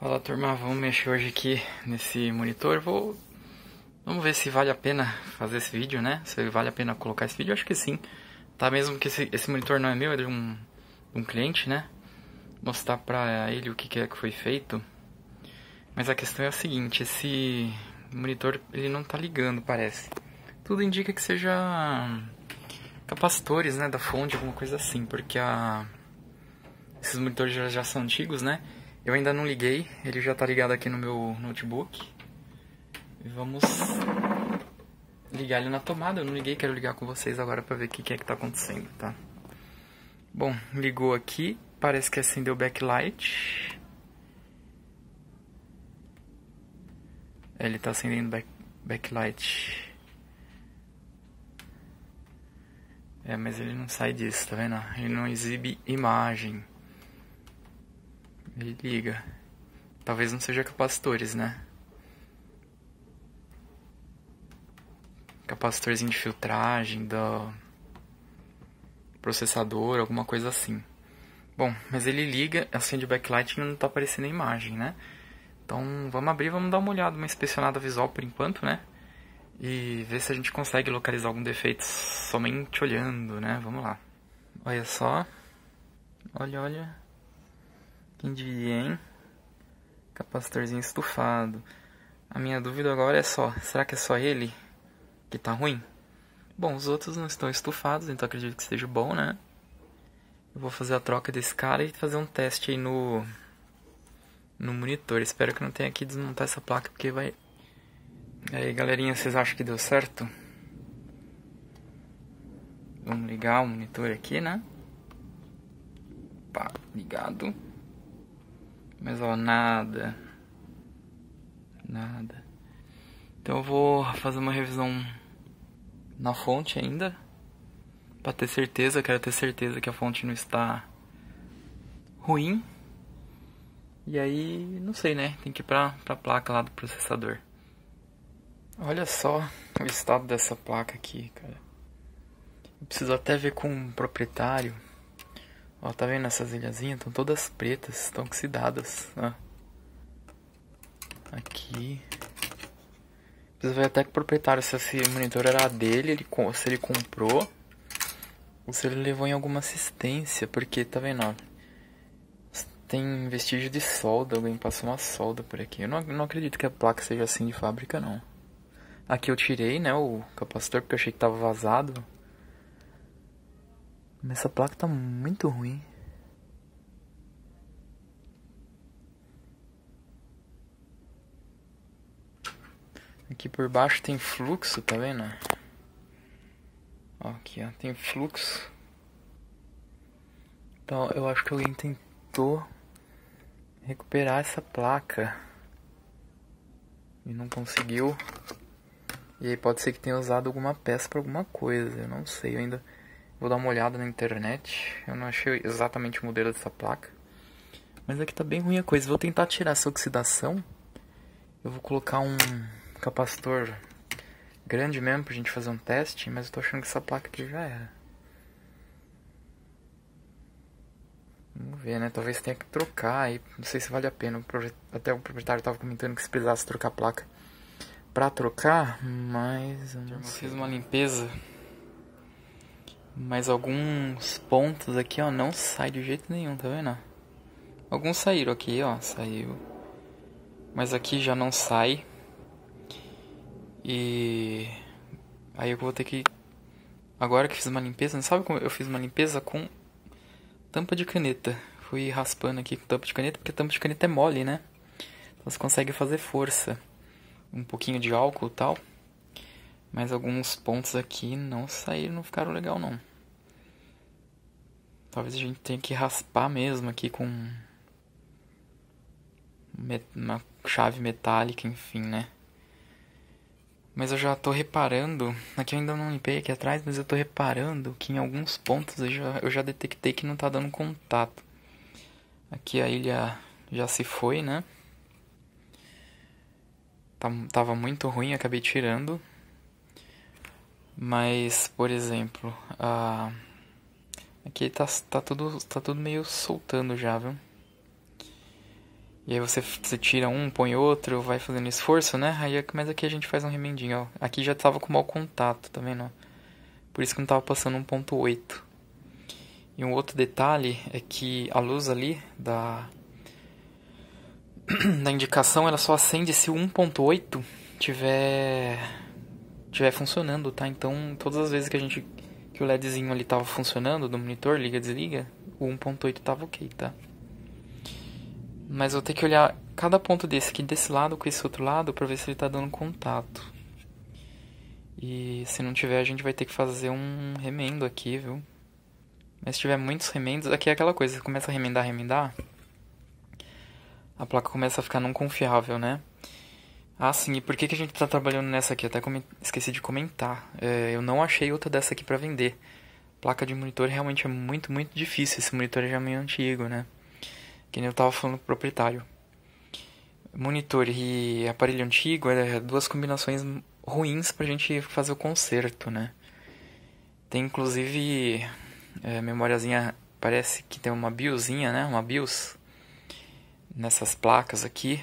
Fala turma, vamos mexer hoje aqui nesse monitor. Vou Vamos ver se vale a pena fazer esse vídeo, né? Se vale a pena colocar esse vídeo, acho que sim. Tá mesmo que esse, esse monitor não é meu, é de um, um cliente, né? Mostrar pra ele o que, que é que foi feito. Mas a questão é a seguinte, esse monitor ele não tá ligando, parece. Tudo indica que seja capacitores, né, da fonte, alguma coisa assim, porque a esses monitores já, já são antigos, né? Eu ainda não liguei, ele já tá ligado aqui no meu notebook. vamos ligar ele na tomada. Eu não liguei, quero ligar com vocês agora pra ver o que, que é que tá acontecendo, tá? Bom, ligou aqui, parece que acendeu o backlight. É, ele tá acendendo back, backlight. É, mas ele não sai disso, tá vendo? Ele não exibe imagem. Me liga. Talvez não seja capacitores, né? Capacitorzinho de filtragem, do processador, alguma coisa assim. Bom, mas ele liga, acende assim, o backlight e não tá aparecendo a imagem, né? Então vamos abrir, vamos dar uma olhada, uma inspecionada visual por enquanto, né? E ver se a gente consegue localizar algum defeito somente olhando, né? Vamos lá. Olha só. Olha, olha. Quem diria hein? capacitorzinho estufado. A minha dúvida agora é só, será que é só ele que tá ruim? Bom, os outros não estão estufados, então acredito que esteja bom, né? Eu vou fazer a troca desse cara e fazer um teste aí no no monitor. Espero que não tenha que desmontar essa placa porque vai E aí, galerinha, vocês acham que deu certo? Vamos ligar o monitor aqui, né? Pá, ligado. Mas ó, nada. Nada. Então eu vou fazer uma revisão na fonte ainda. Pra ter certeza, quero ter certeza que a fonte não está ruim. E aí, não sei, né? Tem que ir pra, pra placa lá do processador. Olha só o estado dessa placa aqui, cara. Eu preciso até ver com o proprietário Ó, tá vendo essas ilhazinhas? Estão todas pretas, estão oxidadas. Ó. Aqui. Precisa ver até que o proprietário, se esse monitor era dele, ele, se ele comprou. Ou se ele levou em alguma assistência, porque, tá vendo, ó, Tem vestígio de solda, alguém passou uma solda por aqui. Eu não, não acredito que a placa seja assim de fábrica, não. Aqui eu tirei, né, o capacitor, porque eu achei que tava vazado. Mas essa placa tá muito ruim. Aqui por baixo tem fluxo, tá vendo? Ó, aqui ó, tem fluxo. Então eu acho que alguém tentou recuperar essa placa e não conseguiu. E aí pode ser que tenha usado alguma peça para alguma coisa, eu não sei, eu ainda Vou dar uma olhada na internet. Eu não achei exatamente o modelo dessa placa. Mas aqui tá bem ruim a coisa. Vou tentar tirar essa oxidação. Eu vou colocar um capacitor grande mesmo pra gente fazer um teste. Mas eu tô achando que essa placa aqui já era. Vamos ver, né? Talvez tenha que trocar. Aí não sei se vale a pena. Até o proprietário tava comentando que se precisasse trocar a placa pra trocar. Mas... Eu não eu fiz uma limpeza mas alguns pontos aqui, ó, não sai de jeito nenhum, tá vendo? Alguns saíram aqui, ó, saiu. Mas aqui já não sai. E aí eu vou ter que agora que fiz uma limpeza, não né? sabe como eu fiz uma limpeza com tampa de caneta. Fui raspando aqui com tampa de caneta, porque tampa de caneta é mole, né? Então você consegue fazer força. Um pouquinho de álcool e tal. Mas alguns pontos aqui não saíram, não ficaram legal não. Talvez a gente tenha que raspar mesmo aqui com uma chave metálica, enfim, né? Mas eu já tô reparando, aqui eu ainda não limpei aqui atrás, mas eu tô reparando que em alguns pontos eu já, eu já detectei que não tá dando contato. Aqui a ilha já se foi, né? Tá, tava muito ruim, acabei tirando. Mas, por exemplo, a... aqui tá, tá, tudo, tá tudo meio soltando já, viu? E aí você, você tira um, põe outro, vai fazendo esforço, né? Aí, é mas aqui a gente faz um remendinho, ó. Aqui já tava com mau contato, tá vendo? Por isso que não tava passando 1.8. E um outro detalhe é que a luz ali da, da indicação, ela só acende se 1.8 tiver estiver funcionando, tá? Então, todas as vezes que a gente que o LEDzinho ali tava funcionando do monitor, liga desliga, o 1.8 tava OK, tá? Mas vou ter que olhar cada ponto desse aqui desse lado com esse outro lado para ver se ele tá dando contato. E se não tiver, a gente vai ter que fazer um remendo aqui, viu? Mas se tiver muitos remendos, aqui é aquela coisa, você começa a remendar, remendar, a placa começa a ficar não confiável, né? Ah, sim. E por que, que a gente está trabalhando nessa aqui? Até come... esqueci de comentar. É, eu não achei outra dessa aqui para vender. Placa de monitor realmente é muito, muito difícil. Esse monitor já é meio antigo, né? Que nem eu estava falando pro proprietário. Monitor e aparelho antigo é duas combinações ruins para a gente fazer o conserto, né? Tem inclusive é, memóriazinha, parece que tem uma BIOSinha, né? Uma BIOS nessas placas aqui.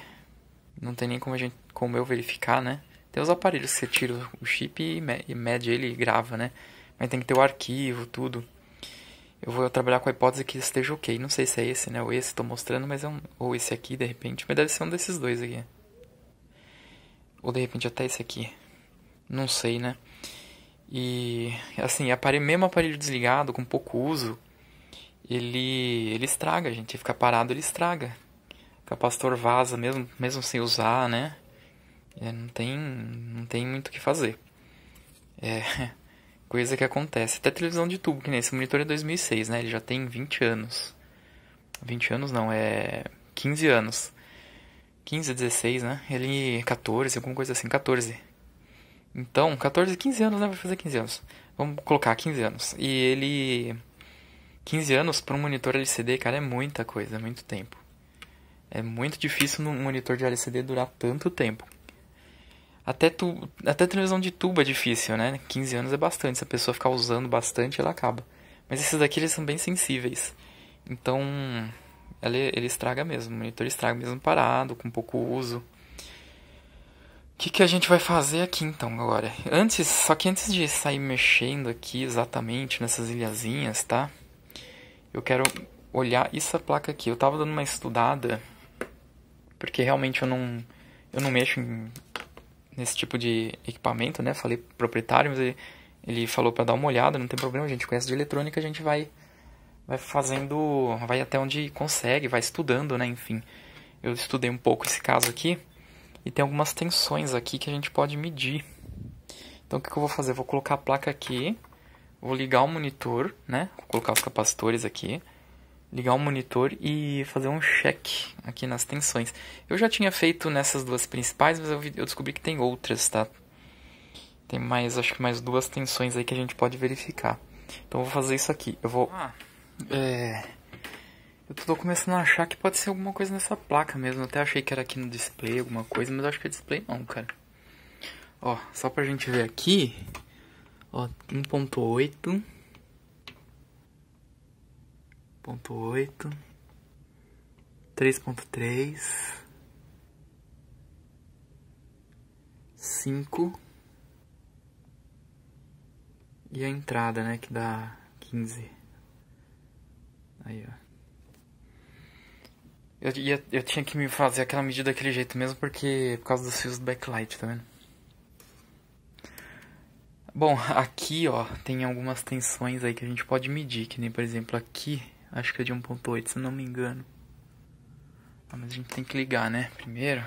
Não tem nem como a gente como eu verificar, né? Tem os aparelhos que você tira o chip e mede ele e grava, né? Mas tem que ter o arquivo, tudo. Eu vou trabalhar com a hipótese que esteja ok. Não sei se é esse, né? Ou esse, estou mostrando, mas é um... Ou esse aqui, de repente. Mas deve ser um desses dois aqui. Ou, de repente, até esse aqui. Não sei, né? E, assim, aparelho, mesmo aparelho desligado, com pouco uso, ele, ele estraga, gente. Ele fica parado, ele estraga. O capacitor vaza, mesmo, mesmo sem usar, né? É, não, tem, não tem muito o que fazer. É coisa que acontece. Até televisão de tubo, que nem esse monitor é 2006, né? Ele já tem 20 anos. 20 anos não, é 15 anos. 15, 16, né? Ele 14, alguma coisa assim, 14. Então, 14, 15 anos, né? Vai fazer 15 anos. Vamos colocar 15 anos. E ele 15 anos para um monitor LCD, cara, é muita coisa, é muito tempo. É muito difícil num monitor de LCD durar tanto tempo. Até, tu, até televisão de tubo é difícil, né? 15 anos é bastante. Se a pessoa ficar usando bastante, ela acaba. Mas esses daqui, eles são bem sensíveis. Então, ela, ele estraga mesmo. O monitor estraga mesmo parado, com pouco uso. O que, que a gente vai fazer aqui então agora? Antes, só que antes de sair mexendo aqui exatamente nessas ilhazinhas, tá? Eu quero olhar essa placa aqui. Eu tava dando uma estudada, porque realmente eu não, eu não mexo em nesse tipo de equipamento, né? Falei proprietário, mas ele, ele falou para dar uma olhada, não tem problema, a gente conhece de eletrônica, a gente vai vai fazendo, vai até onde consegue, vai estudando, né? Enfim, eu estudei um pouco esse caso aqui e tem algumas tensões aqui que a gente pode medir. Então, o que, que eu vou fazer? vou colocar a placa aqui, vou ligar o monitor, né? Vou colocar os capacitores aqui ligar o monitor e fazer um check aqui nas tensões. Eu já tinha feito nessas duas principais, mas eu, descobri que tem outras, tá? Tem mais, acho que mais duas tensões aí que a gente pode verificar. Então eu vou fazer isso aqui. Eu vou... Ah, é... Eu tô começando a achar que pode ser alguma coisa nessa placa mesmo. Eu até achei que era aqui no display alguma coisa, mas acho que é display não, cara. Ó, só pra gente ver aqui. Ó, 1.8... 3.8, 3.3, cinco e a entrada, né, que dá 15. Aí, ó. Eu, eu, eu, tinha que me fazer aquela medida daquele jeito mesmo, porque por causa dos fios do backlight, tá vendo? Bom, aqui ó, tem algumas tensões aí que a gente pode medir, que nem por exemplo aqui Acho que é de 1.8, se não me engano. Ah, mas a gente tem que ligar, né? Primeiro.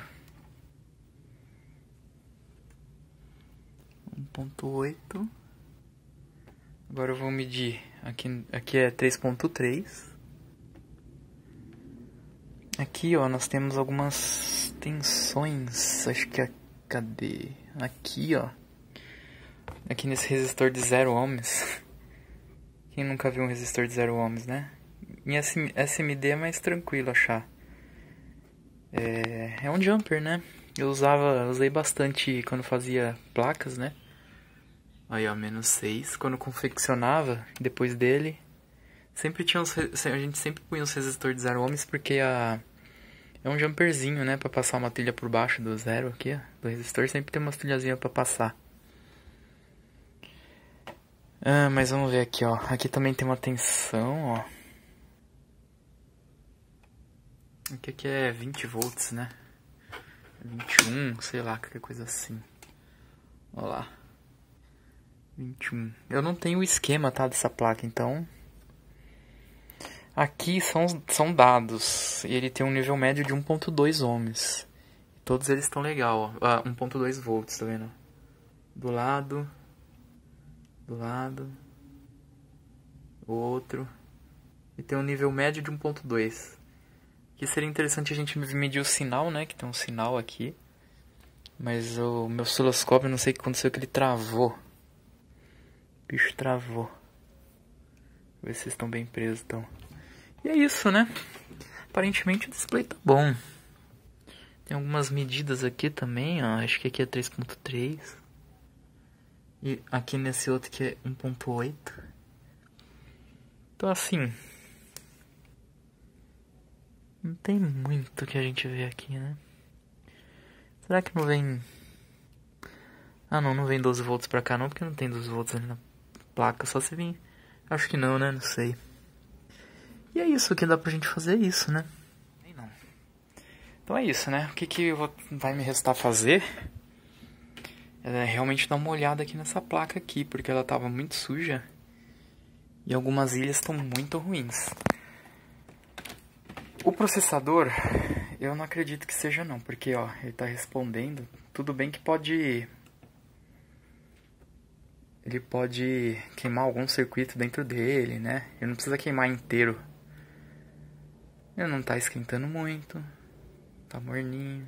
1.8. Agora eu vou medir. Aqui, aqui é 3.3. Aqui, ó, nós temos algumas tensões. Acho que é... Cadê? Aqui, ó. Aqui nesse resistor de 0 ohms. Quem nunca viu um resistor de 0 ohms, né? em SMD é mais tranquilo achar. É, é um jumper, né? Eu usava, usei bastante quando fazia placas, né? Aí, ó, menos 6. Quando confeccionava, depois dele, sempre tinha uns, a gente sempre punha os resistor de zero ohms porque a é um jumperzinho, né, para passar uma trilha por baixo do zero aqui, ó, do resistor, sempre tem uma trilhazinha para passar. Ah, mas vamos ver aqui, ó. Aqui também tem uma tensão, ó. O que, é 20 é volts, né? 21, sei lá, qualquer coisa assim. Olha lá. 21. Eu não tenho o esquema, tá, dessa placa, então... Aqui são, são dados, e ele tem um nível médio de 1.2 ohms. Todos eles estão legal, ó. Ah, 1.2 volts, tá vendo? Do lado, do lado, o outro. E tem um nível médio de 1.2. Que seria interessante a gente medir o sinal, né? Que tem um sinal aqui. Mas o meu osciloscópio, não sei o que aconteceu, que ele travou. O bicho travou. Vou ver se vocês estão bem presos, então. E é isso, né? Aparentemente o display tá bom. Tem algumas medidas aqui também, ó. Acho que aqui é 3.3. E aqui nesse outro que é 1.8. Então assim, não tem muito que a gente vê aqui, né? Será que não vem... Ah, não, não vem 12 volts pra cá não, porque não tem 12 volts ali na placa. Só se vir... Acho que não, né? Não sei. E é isso, que dá pra gente fazer é isso, né? Não. Então é isso, né? O que, que vou... vai me restar fazer é realmente dar uma olhada aqui nessa placa aqui, porque ela tava muito suja. E algumas ilhas estão muito ruins. O processador, eu não acredito que seja não, porque ó, ele está respondendo. Tudo bem que pode... Ele pode queimar algum circuito dentro dele, né? Ele não precisa queimar inteiro. Ele não está esquentando muito. Tá morninho.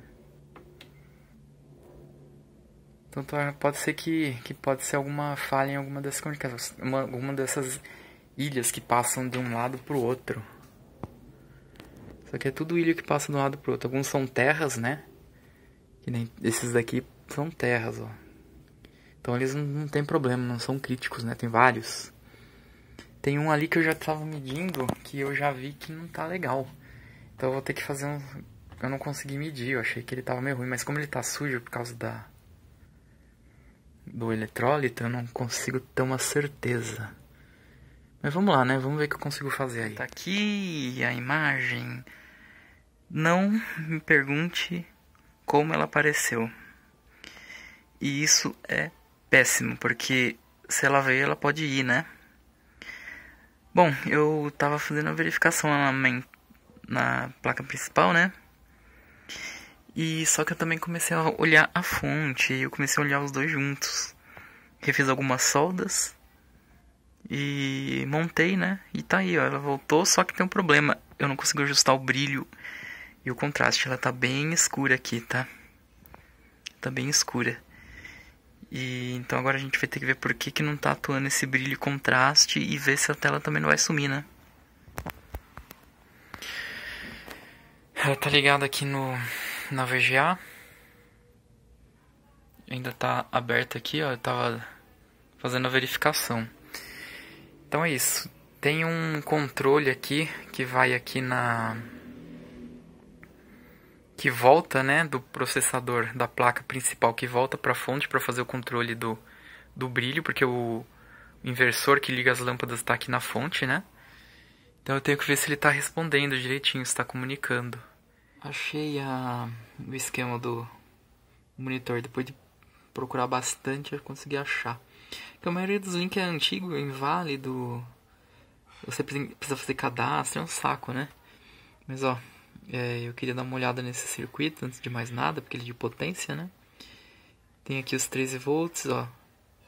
Então tá, pode ser que, que pode ser alguma falha em alguma comunicações. Uma, alguma dessas ilhas que passam de um lado para o outro. Só que é tudo ilha que passa de um lado pro outro. Alguns são terras, né? Que nem esses daqui são terras, ó. Então eles não, não tem problema, não são críticos, né? Tem vários. Tem um ali que eu já tava medindo, que eu já vi que não tá legal. Então eu vou ter que fazer um... Eu não consegui medir, eu achei que ele tava meio ruim. Mas como ele tá sujo por causa da... Do eletrólito, eu não consigo ter uma certeza. Mas vamos lá, né? Vamos ver o que eu consigo fazer aí. Tá aqui a imagem... Não me pergunte como ela apareceu. E isso é péssimo, porque se ela veio, ela pode ir, né? Bom, eu tava fazendo a verificação na, na placa principal, né? E só que eu também comecei a olhar a fonte, eu comecei a olhar os dois juntos. Refiz algumas soldas e montei, né? E tá aí, ó, ela voltou, só que tem um problema. Eu não consigo ajustar o brilho e o contraste, ela tá bem escura aqui, tá? Tá bem escura. E então agora a gente vai ter que ver por que, que não tá atuando esse brilho e contraste e ver se a tela também não vai sumir, né? Ela tá ligada aqui no na VGA. Ainda tá aberta aqui, ó, eu tava fazendo a verificação. Então é isso. Tem um controle aqui que vai aqui na que volta, né, do processador da placa principal que volta para a fonte para fazer o controle do, do brilho, porque o inversor que liga as lâmpadas está aqui na fonte, né? Então eu tenho que ver se ele está respondendo direitinho, está comunicando. Achei a, o esquema do monitor depois de procurar bastante, eu consegui achar. que a maioria dos links é antigo, é inválido. Você precisa fazer cadastro, é um saco, né? Mas ó, é, eu queria dar uma olhada nesse circuito antes de mais nada, porque ele é de potência, né? Tem aqui os 13 volts, ó.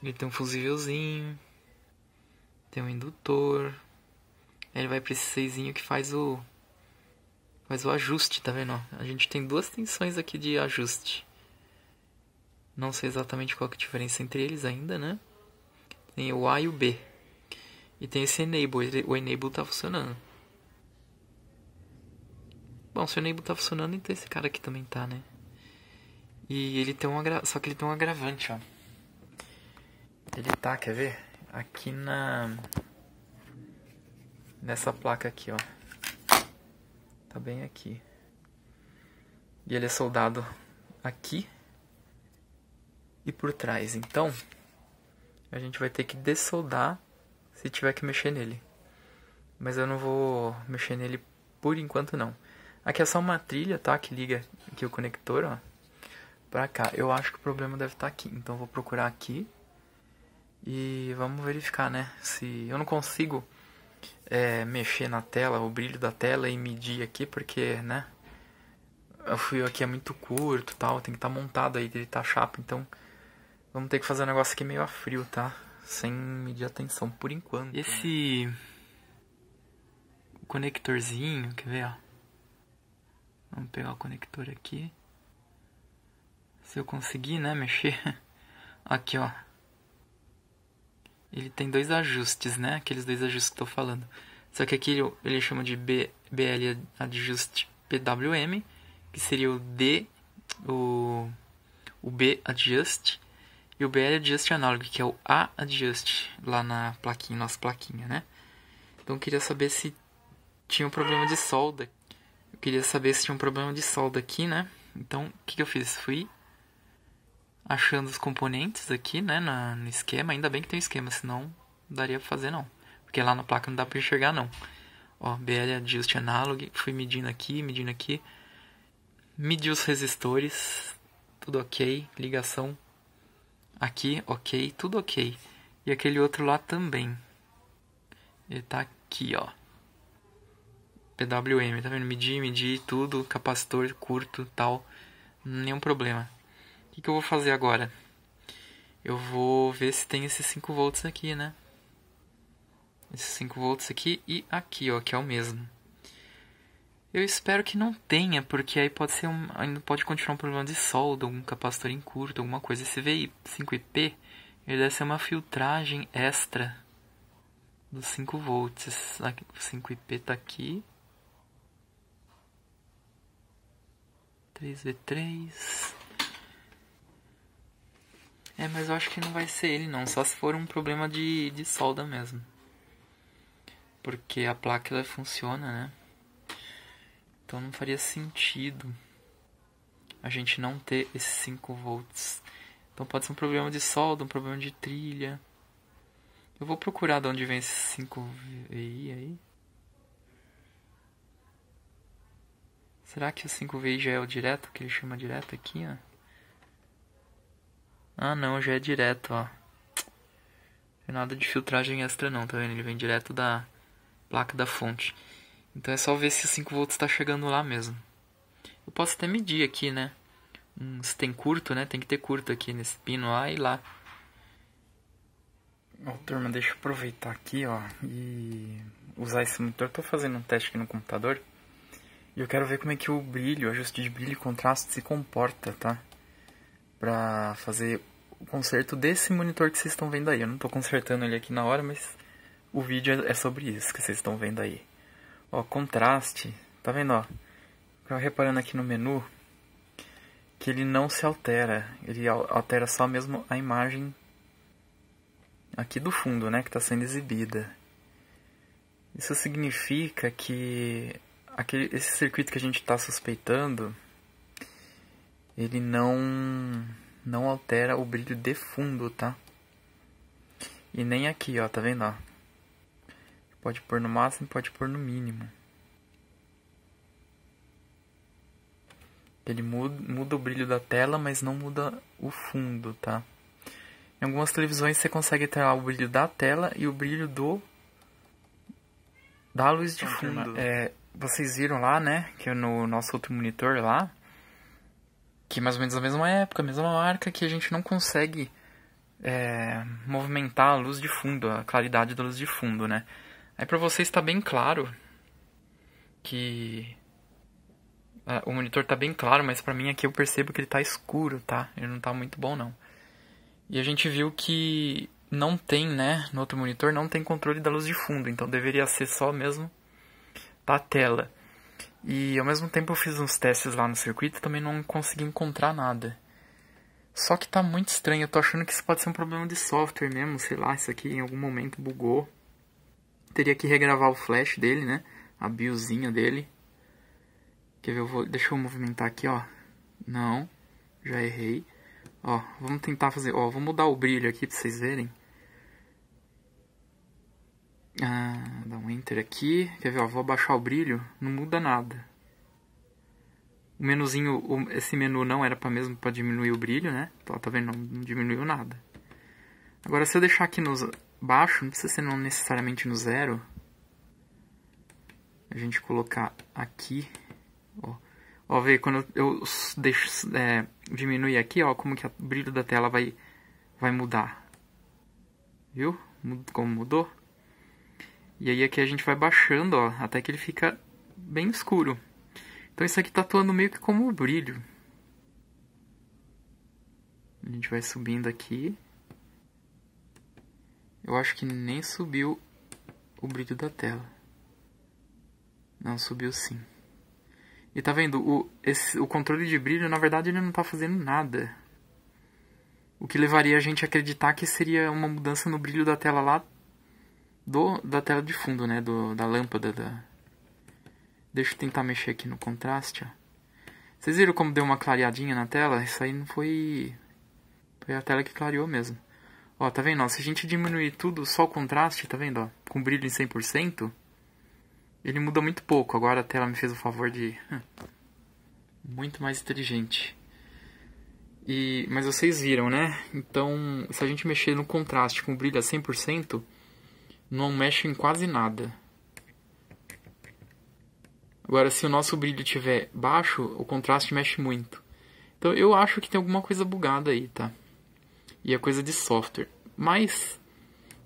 Ele tem um fusívelzinho. Tem um indutor. Aí ele vai para esse seisinho que faz o faz o ajuste, tá vendo? A gente tem duas tensões aqui de ajuste. Não sei exatamente qual é a diferença entre eles ainda, né? Tem o A e o B. E tem esse enable, o enable tá funcionando. Bom, se o Neibo tá funcionando, então esse cara aqui também tá, né? E ele tem um agra... Só que ele tem um agravante, ó. Ele tá, quer ver? Aqui na... Nessa placa aqui, ó. Tá bem aqui. E ele é soldado aqui e por trás. Então, a gente vai ter que dessoldar se tiver que mexer nele. Mas eu não vou mexer nele por enquanto não. Aqui é só uma trilha, tá? Que liga aqui o conector, ó. Pra cá. Eu acho que o problema deve estar tá aqui. Então, vou procurar aqui. E vamos verificar, né? Se eu não consigo é, mexer na tela, o brilho da tela e medir aqui, porque, né? O fio aqui é muito curto tal, tem que estar tá montado aí, ele tá chapa, então vamos ter que fazer um negócio aqui meio a frio, tá? Sem medir a tensão por enquanto. Esse né? conectorzinho, quer ver, ó? Vamos pegar o conector aqui. Se eu conseguir, né, mexer. Aqui, ó. Ele tem dois ajustes, né? Aqueles dois ajustes que eu tô falando. Só que aqui ele, ele chama de B, BL Adjust PWM, que seria o D, o, o B Adjust e o BL Adjust Analog, que é o A Adjust lá na plaquinha, nossa plaquinha, né? Então eu queria saber se tinha um problema de solda eu queria saber se tinha um problema de solda aqui, né? Então, o que, que eu fiz? Fui achando os componentes aqui, né, na, no esquema. Ainda bem que tem um esquema, senão não daria pra fazer não. Porque lá na placa não dá pra enxergar não. Ó, BL Adjust Analog, fui medindo aqui, medindo aqui. Medi os resistores, tudo ok. Ligação aqui, ok, tudo ok. E aquele outro lá também. Ele tá aqui, ó. PWM, tá vendo? Medir, medir tudo, capacitor curto, tal, nenhum problema. O que, que eu vou fazer agora? Eu vou ver se tem esses 5 volts aqui, né? Esses 5 volts aqui e aqui, ó, que é o mesmo. Eu espero que não tenha, porque aí pode ser um, ainda pode continuar um problema de solda, algum capacitor em curto, alguma coisa. Esse VI5IP, ele deve ser uma filtragem extra dos 5 volts. 5IP tá aqui, 3v3. É, mas eu acho que não vai ser ele não, só se for um problema de, de solda mesmo. Porque a placa ela funciona, né? Então não faria sentido a gente não ter esses 5 volts. Então pode ser um problema de solda, um problema de trilha. Eu vou procurar de onde vem esses 5 VI aí. Será que o 5V já é o direto, que ele chama direto aqui, ó? Ah, não, já é direto, ó. Não é nada de filtragem extra não, tá vendo? Ele vem direto da placa da fonte. Então é só ver se o 5 volts está chegando lá mesmo. Eu posso até medir aqui, né? Hum, se tem curto, né? Tem que ter curto aqui nesse pino lá e lá. Ó, oh, turma, deixa eu aproveitar aqui, ó, e usar esse monitor. tô fazendo um teste aqui no computador. E eu quero ver como é que o brilho, o ajuste de brilho e contraste se comporta, tá? Pra fazer o conserto desse monitor que vocês estão vendo aí. Eu não estou consertando ele aqui na hora, mas o vídeo é, é sobre isso que vocês estão vendo aí. Ó, contraste, tá vendo, ó? Eu reparando aqui no menu que ele não se altera. Ele altera só mesmo a imagem aqui do fundo, né? Que está sendo exibida. Isso significa que aquele, esse circuito que a gente está suspeitando, ele não, não altera o brilho de fundo, tá? E nem aqui, ó, tá vendo, ó? Pode pôr no máximo, pode pôr no mínimo. Ele muda, muda o brilho da tela, mas não muda o fundo, tá? Em algumas televisões você consegue ter o brilho da tela e o brilho do da luz de fundo. É, vocês viram lá, né? Que é no nosso outro monitor lá. Que é mais ou menos a mesma época, a mesma marca, que a gente não consegue é, movimentar a luz de fundo, a claridade da luz de fundo, né? Aí pra vocês tá bem claro que o monitor tá bem claro, mas para mim aqui eu percebo que ele tá escuro, tá? Ele não tá muito bom não. E a gente viu que não tem, né, no outro monitor não tem controle da luz de fundo, então deveria ser só mesmo patela. E ao mesmo tempo eu fiz uns testes lá no circuito e também não consegui encontrar nada. Só que tá muito estranho, eu tô achando que isso pode ser um problema de software mesmo, sei lá, isso aqui em algum momento bugou. Teria que regravar o flash dele, né? A biosinha dele. Quer ver, eu vou... deixa eu movimentar aqui, ó. Não, já errei. Ó, vamos tentar fazer, ó, vou mudar o brilho aqui pra vocês verem. Ah, dá um enter aqui. Quer ver, ó, vou abaixar o brilho, não muda nada. O menuzinho, esse menu não era para mesmo para diminuir o brilho, né? Ó, tá, tá vendo, não, não diminuiu nada. Agora se eu deixar aqui no baixo, não precisa ser não necessariamente no zero. A gente colocar aqui, ó. Ó, ver quando eu deixo, é, diminuir aqui, ó, como que o brilho da tela vai, vai mudar. Viu? Como mudou? E aí aqui a gente vai baixando, ó, até que ele fica bem escuro. Então isso aqui tá atuando meio que como um brilho. A gente vai subindo aqui. Eu acho que nem subiu o brilho da tela. Não, subiu sim. E tá vendo, o, esse, o controle de brilho, na verdade, ele não tá fazendo nada. O que levaria a gente a acreditar que seria uma mudança no brilho da tela lá do, da tela de fundo, né? Do, da lâmpada. Da... Deixa eu tentar mexer aqui no contraste. Ó. Vocês viram como deu uma clareadinha na tela? Isso aí não foi. Foi a tela que clareou mesmo. Ó, tá vendo? Ó, se a gente diminuir tudo, só o contraste, tá vendo? Ó, com brilho em 100%, ele muda muito pouco. Agora a tela me fez o favor de. Hum, muito mais inteligente. E, mas vocês viram, né? Então, se a gente mexer no contraste com brilho a 100%, não mexe em quase nada. Agora, se o nosso brilho estiver baixo, o contraste mexe muito. Então, eu acho que tem alguma coisa bugada aí, tá? E é coisa de software. Mas,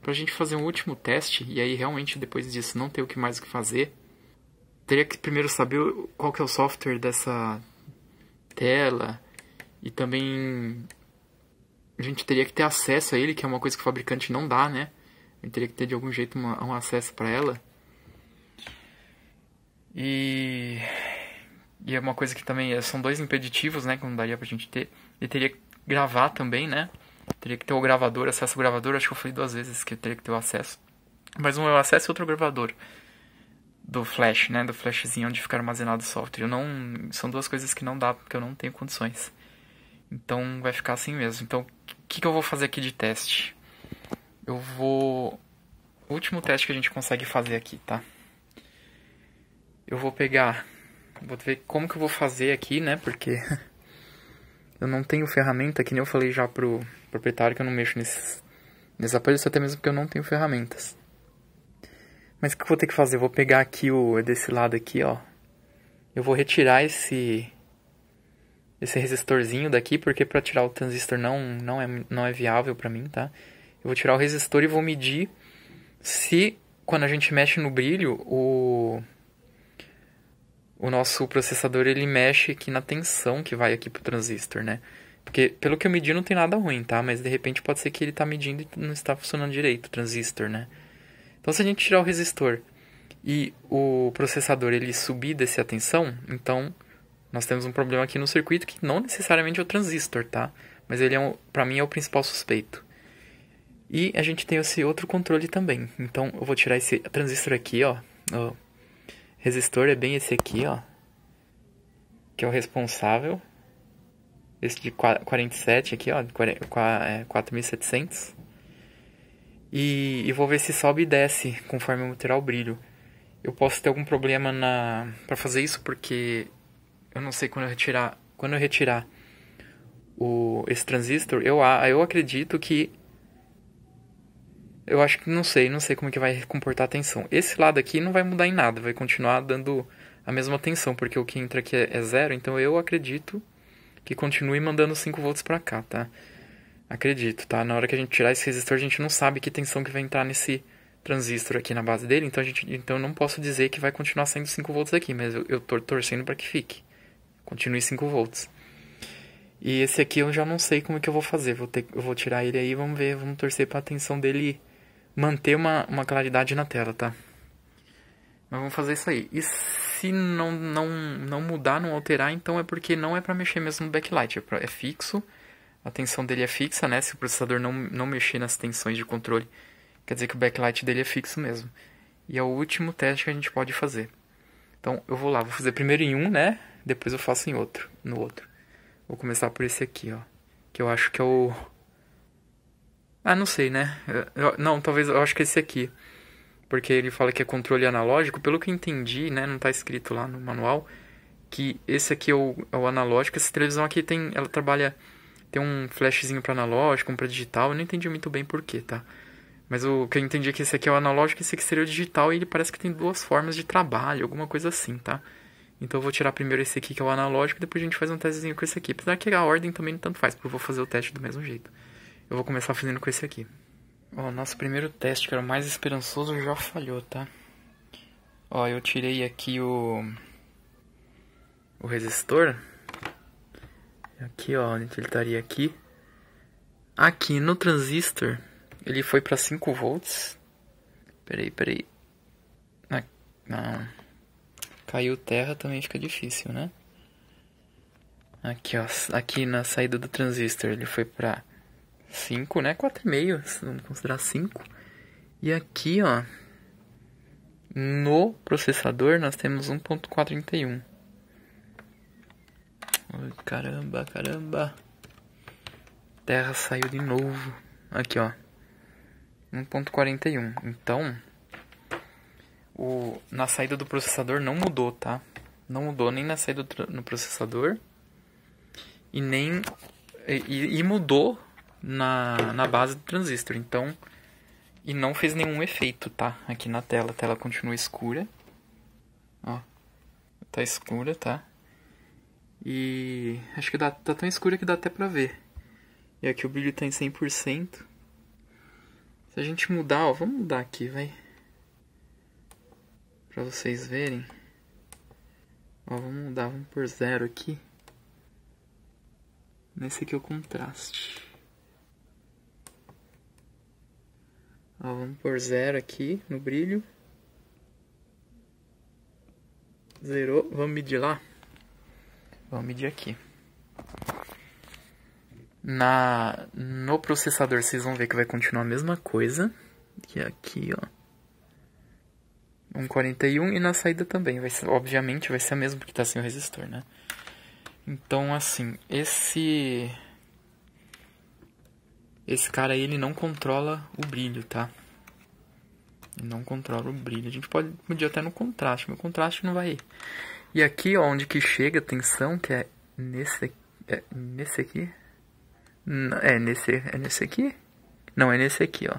pra gente fazer um último teste, e aí realmente depois disso não ter o que mais o que fazer, teria que primeiro saber qual que é o software dessa tela, e também a gente teria que ter acesso a ele, que é uma coisa que o fabricante não dá, né? Eu teria que ter de algum jeito uma, um acesso para ela. E e é uma coisa que também é, são dois impeditivos, né, que não daria pra gente ter. E teria que gravar também, né? Teria que ter o gravador, acesso ao gravador, acho que eu falei duas vezes que eu teria que ter o acesso. Mas um é o acesso e outro é o gravador do flash, né, do flashzinho onde fica armazenado o software. Eu não, são duas coisas que não dá porque eu não tenho condições. Então vai ficar assim mesmo. Então, o que, que eu vou fazer aqui de teste? Eu vou. O último teste que a gente consegue fazer aqui, tá? Eu vou pegar. Vou ver como que eu vou fazer aqui, né? Porque eu não tenho ferramenta, que nem eu falei já pro proprietário que eu não mexo nesses, nesses aparelhos, até mesmo porque eu não tenho ferramentas. Mas o que eu vou ter que fazer? Eu vou pegar aqui o desse lado aqui, ó. Eu vou retirar esse esse resistorzinho daqui, porque para tirar o transistor não não é não é viável para mim, tá? Eu vou tirar o resistor e vou medir se quando a gente mexe no brilho, o o nosso processador ele mexe aqui na tensão que vai aqui pro transistor, né? Porque pelo que eu medi não tem nada ruim, tá? Mas de repente pode ser que ele está medindo e não está funcionando direito o transistor, né? Então se a gente tirar o resistor e o processador ele subir desse a tensão, então nós temos um problema aqui no circuito que não necessariamente é o transistor, tá? Mas ele é um, para mim é o principal suspeito. E a gente tem esse outro controle também. Então eu vou tirar esse transistor aqui, ó. O resistor é bem esse aqui, ó. Que é o responsável. Esse de 47 aqui, ó. 4700. É, e, e vou ver se sobe e desce conforme eu alterar o brilho. Eu posso ter algum problema na para fazer isso porque eu não sei quando eu retirar, quando eu retirar o esse transistor, eu eu acredito que eu acho que não sei, não sei como é que vai comportar a tensão. Esse lado aqui não vai mudar em nada, vai continuar dando a mesma tensão, porque o que entra aqui é, é zero, então eu acredito que continue mandando 5 volts para cá, tá? Acredito, tá? Na hora que a gente tirar esse resistor, a gente não sabe que tensão que vai entrar nesse transistor aqui na base dele, então a gente, então não posso dizer que vai continuar sendo 5 volts aqui, mas eu, eu tô torcendo para que fique. Continue 5 volts. E esse aqui eu já não sei como é que eu vou fazer, vou ter, eu vou tirar ele aí, vamos ver, vamos torcer para a tensão dele manter uma, uma claridade na tela, tá? Mas vamos fazer isso aí. E se não, não, não mudar, não alterar, então é porque não é para mexer mesmo no backlight. É, pra, é fixo, a tensão dele é fixa, né? Se o processador não, não mexer nas tensões de controle, quer dizer que o backlight dele é fixo mesmo. E é o último teste que a gente pode fazer. Então eu vou lá, vou fazer primeiro em um, né? Depois eu faço em outro, no outro. Vou começar por esse aqui, ó. Que eu acho que é o ah, não sei, né? Eu, não, talvez eu acho que esse aqui. Porque ele fala que é controle analógico. Pelo que entendi, né? Não tá escrito lá no manual. Que esse aqui é o, é o analógico. Essa televisão aqui tem. Ela trabalha. Tem um flashzinho para analógico, um para digital. Eu não entendi muito bem porquê, tá? Mas o que eu entendi é que esse aqui é o analógico e esse aqui seria o digital. E ele parece que tem duas formas de trabalho, alguma coisa assim, tá? Então eu vou tirar primeiro esse aqui que é o analógico. Depois a gente faz um testezinho com esse aqui. Apesar que a ordem também tanto faz, porque eu vou fazer o teste do mesmo jeito. Eu vou começar fazendo com esse aqui. Ó, nosso primeiro teste, que era o mais esperançoso, já falhou, tá? Ó, eu tirei aqui o... O resistor. Aqui, ó, ele estaria aqui. Aqui no transistor, ele foi para 5 volts. Peraí, peraí. Ah, não. Caiu terra também fica difícil, né? Aqui, ó. Aqui na saída do transistor, ele foi para 5, né? 4,5, vamos considerar 5. E aqui, ó, no processador nós temos 1.431. Caramba, caramba. Terra saiu de novo. Aqui, ó. 1.41. Então, o, na saída do processador não mudou, tá? Não mudou nem na saída do no processador. E nem... e, e mudou na, na base do transistor. Então, e não fez nenhum efeito, tá? Aqui na tela, a tela continua escura. Ó, tá escura, tá? E acho que dá, tá tão escura que dá até pra ver. E aqui o brilho tá em 100%. Se a gente mudar, ó, vamos mudar aqui, vai. Pra vocês verem. Ó, vamos mudar, vamos por zero aqui. Nesse aqui é o contraste. Ó, vamos por zero aqui no brilho. Zerou. Vamos medir lá? Vamos medir aqui. Na, no processador vocês vão ver que vai continuar a mesma coisa. Que aqui, ó. 1,41 e na saída também. Vai ser, obviamente vai ser a mesma porque está sem o resistor, né? Então, assim, esse esse cara aí, ele não controla o brilho, tá? Ele não controla o brilho. A gente pode medir até no contraste, mas o contraste não vai... E aqui, ó, onde que chega a tensão, que é nesse, é nesse aqui... é nesse, é nesse aqui? Não, é nesse aqui, ó.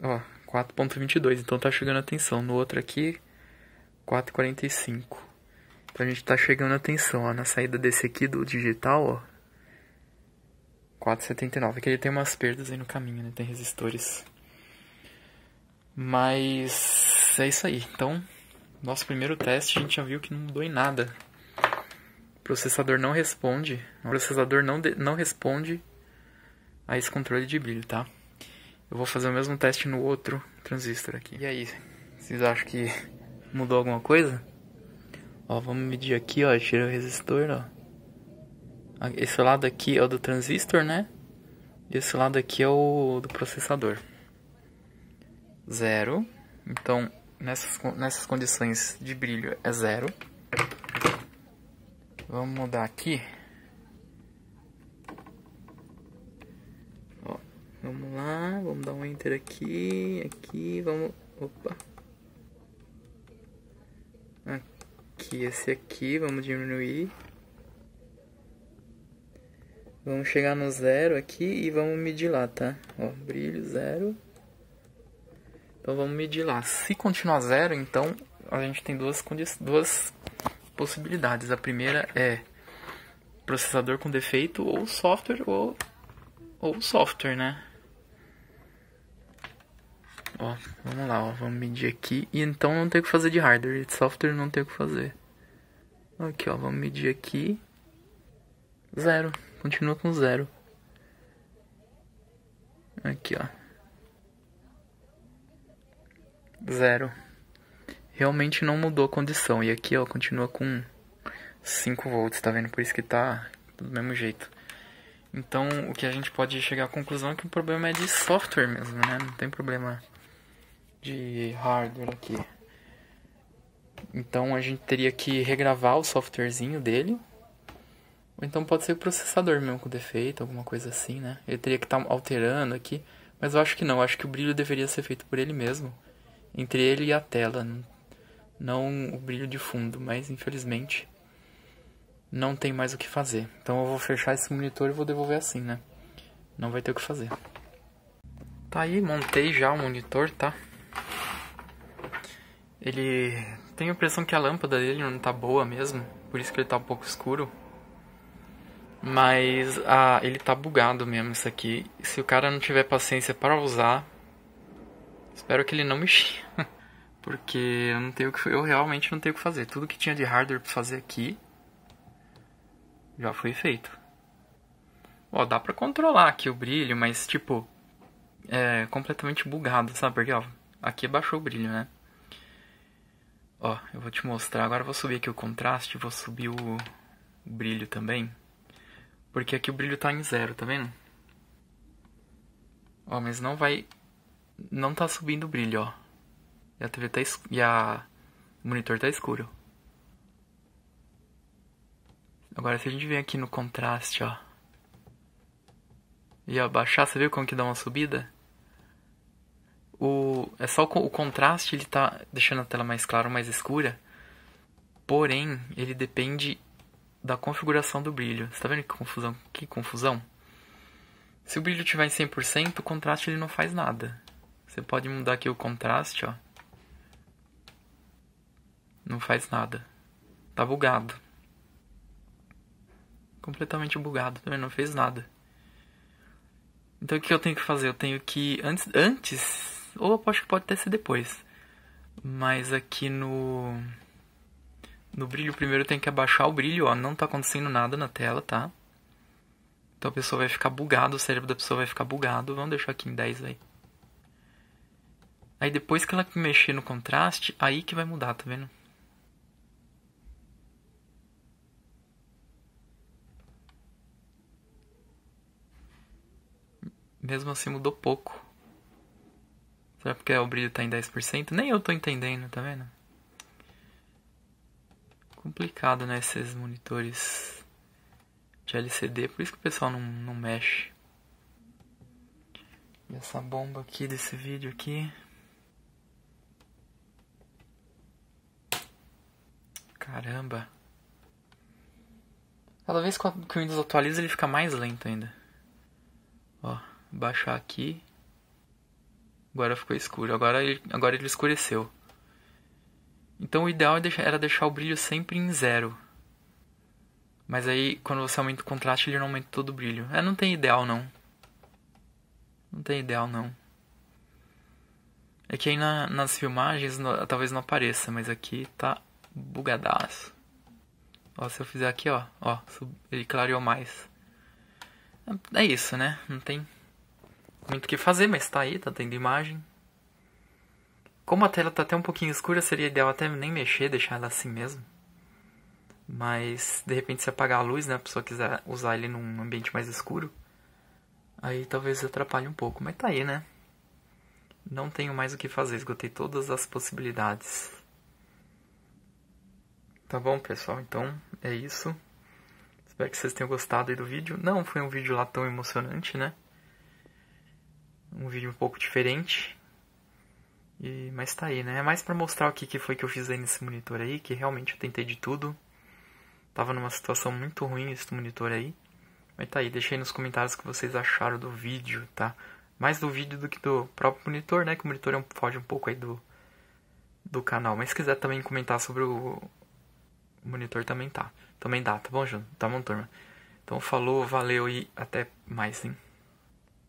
Ó, 4.22, então tá chegando a tensão. No outro aqui, 4.45. Então a gente tá chegando a tensão, ó, na saída desse aqui do digital, ó, 4,79. É que ele tem umas perdas aí no caminho, né? Tem resistores. Mas é isso aí. Então, nosso primeiro teste a gente já viu que não mudou em nada. O processador não responde. O processador não, de, não responde a esse controle de brilho, tá? Eu vou fazer o mesmo teste no outro transistor aqui. E aí, vocês acham que mudou alguma coisa? Ó, vamos medir aqui, ó, tira o resistor, ó. Ah, esse lado aqui é o do transistor, né? E esse lado aqui é o do processador. Zero. Então, nessas, nessas condições de brilho é zero. Vamos mudar aqui. Ó, vamos lá, vamos dar um enter aqui, aqui, vamos... Opa! Aqui, esse aqui, vamos diminuir. Vamos chegar no zero aqui e vamos medir lá, tá? Ó, brilho, zero. Então vamos medir lá. Se continuar zero, então a gente tem duas, duas possibilidades. A primeira é processador com defeito ou software ou, ou software, né? Ó, vamos lá, ó, vamos medir aqui. E então não tem o que fazer de hardware, de software não tem o que fazer. Aqui, ó, vamos medir aqui. Zero continua com zero. Aqui, ó. Zero. Realmente não mudou a condição. E aqui, ó, continua com 5 volts, tá vendo? Por isso que tá do mesmo jeito. Então, o que a gente pode chegar à conclusão é que o problema é de software mesmo, né? Não tem problema de hardware aqui. Então, a gente teria que regravar o softwarezinho dele, ou então pode ser o processador mesmo com defeito, alguma coisa assim, né? Ele teria que estar tá alterando aqui. Mas eu acho que não, eu acho que o brilho deveria ser feito por ele mesmo. Entre ele e a tela. Não o brilho de fundo, mas infelizmente não tem mais o que fazer. Então eu vou fechar esse monitor e vou devolver assim, né? Não vai ter o que fazer. Tá aí, montei já o monitor, tá? Ele... Tenho a impressão que a lâmpada dele não tá boa mesmo, por isso que ele tá um pouco escuro. Mas ah, ele tá bugado mesmo isso aqui. Se o cara não tiver paciência para usar, espero que ele não mexa. Porque eu não tenho que eu realmente não tenho o que fazer. Tudo que tinha de hardware para fazer aqui já foi feito. Ó, dá para controlar aqui o brilho, mas tipo é completamente bugado, sabe? Porque ó, aqui baixou o brilho, né? Ó, eu vou te mostrar. Agora eu vou subir aqui o contraste, vou subir o brilho também. Porque aqui o brilho tá em zero, tá vendo? Ó, mas não vai... Não tá subindo o brilho, ó. E a TV tá es... E a... O monitor tá escuro. Agora se a gente vem aqui no contraste, ó. E ó, baixar, você viu como que dá uma subida? O... É só o contraste, ele tá deixando a tela mais clara ou mais escura. Porém, ele depende da configuração do brilho. Você está vendo que confusão? Que confusão? Se o brilho tiver em 100%, o contraste ele não faz nada. Você pode mudar aqui o contraste, ó. Não faz nada. Tá bugado. Completamente bugado, também não fez nada. Então o que eu tenho que fazer? Eu tenho que antes antes ou eu acho que pode até ser depois. Mas aqui no no brilho primeiro tem que abaixar o brilho, ó, não tá acontecendo nada na tela, tá? Então a pessoa vai ficar bugada, o cérebro da pessoa vai ficar bugado. Vamos deixar aqui em 10 aí. Aí depois que ela mexer no contraste, aí que vai mudar, tá vendo? Mesmo assim mudou pouco. Será porque o brilho tá em 10%? Nem eu tô entendendo, tá vendo? Complicado, né? Esses monitores de LCD, por isso que o pessoal não, não mexe. E essa bomba aqui desse vídeo aqui. Caramba. Cada vez que o Windows atualiza, ele fica mais lento ainda. Ó, baixar aqui. Agora ficou escuro. Agora ele, agora ele escureceu. Então o ideal é era deixar o brilho sempre em zero. Mas aí, quando você aumenta o contraste, ele não aumenta todo o brilho. É, não tem ideal, não. Não tem ideal, não. É que aí na, nas filmagens no, talvez não apareça, mas aqui tá bugadaço. Ó, se eu fizer aqui, ó, ó, ele clareou mais. É, é isso, né? Não tem muito o que fazer, mas tá aí, tá tendo imagem. Como a tela está até um pouquinho escura, seria ideal até nem mexer, deixar ela assim mesmo. Mas, de repente, se apagar a luz, né? A pessoa quiser usar ele num ambiente mais escuro. Aí talvez atrapalhe um pouco. Mas tá aí, né? Não tenho mais o que fazer. Esgotei todas as possibilidades. Tá bom, pessoal? Então, é isso. Espero que vocês tenham gostado aí do vídeo. Não foi um vídeo lá tão emocionante, né? Um vídeo um pouco diferente. E, mas tá aí, né? É mais para mostrar o que, que foi que eu fiz aí nesse monitor aí, que realmente eu tentei de tudo. Tava numa situação muito ruim esse monitor aí. Mas tá aí, deixei nos comentários o que vocês acharam do vídeo, tá? Mais do vídeo do que do próprio monitor, né? Que o monitor é um, foge um pouco aí do, do canal. Mas se quiser também comentar sobre o, monitor, também tá. Também dá, tá bom, Jun? Tá bom, turma? Então falou, valeu e até mais, hein?